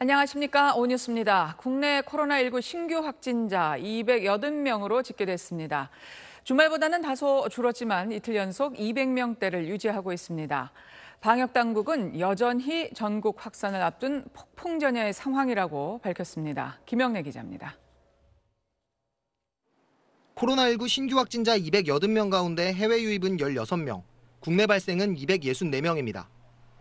안녕하십니까. 오뉴스입니다. 국내 코로나19 신규 확진자 280명으로 집계됐습니다. 주말보다는 다소 줄었지만 이틀 연속 200명대를 유지하고 있습니다. 방역당국은 여전히 전국 확산을 앞둔 폭풍전야의 상황이라고 밝혔습니다. 김영래 기자입니다. 코로나19 신규 확진자 280명 가운데 해외 유입은 16명, 국내 발생은 264명입니다.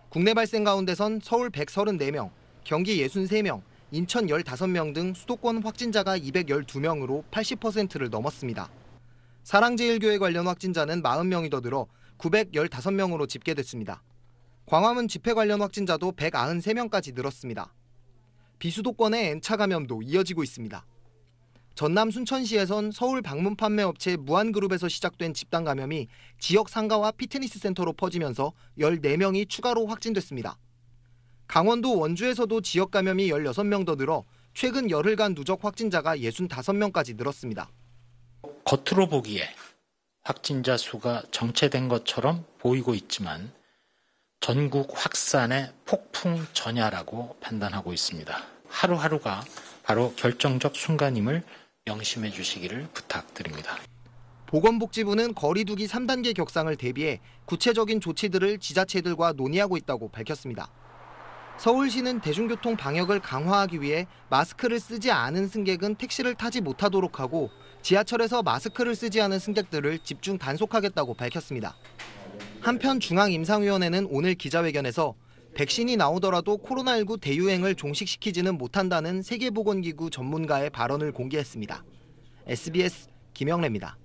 국내 발생 가운데선 서울 134명, 경기 63명, 인천 15명 등 수도권 확진자가 212명으로 80%를 넘었습니다. 사랑제일교회 관련 확진자는 40명이 더 늘어 915명으로 집계됐습니다. 광화문 집회 관련 확진자도 193명까지 늘었습니다. 비수도권의 N차 감염도 이어지고 있습니다. 전남 순천시에선 서울 방문 판매 업체 무한그룹에서 시작된 집단 감염이 지역 상가와 피트니스 센터로 퍼지면서 14명이 추가로 확진됐습니다. 강원도 원주에서도 지역 감염이 16명 더 늘어 최근 열흘간 누적 확진자가 65명까지 늘었습니다. 겉으로 보기에 확진자 수가 정체된 것처럼 보이고 있지만 전국 확산의 폭풍 전야라고 판단하고 있습니다. 하루하루가 바로 결정적 순간임을 명심해 주시기를 부탁드립니다. 보건복지부는 거리두기 3단계 격상을 대비해 구체적인 조치들을 지자체들과 논의하고 있다고 밝혔습니다. 서울시는 대중교통 방역을 강화하기 위해 마스크를 쓰지 않은 승객은 택시를 타지 못하도록 하고 지하철에서 마스크를 쓰지 않은 승객들을 집중 단속하겠다고 밝혔습니다. 한편 중앙임상위원회는 오늘 기자회견에서 백신이 나오더라도 코로나19 대유행을 종식시키지는 못한다는 세계보건기구 전문가의 발언을 공개했습니다. SBS 김영래입니다.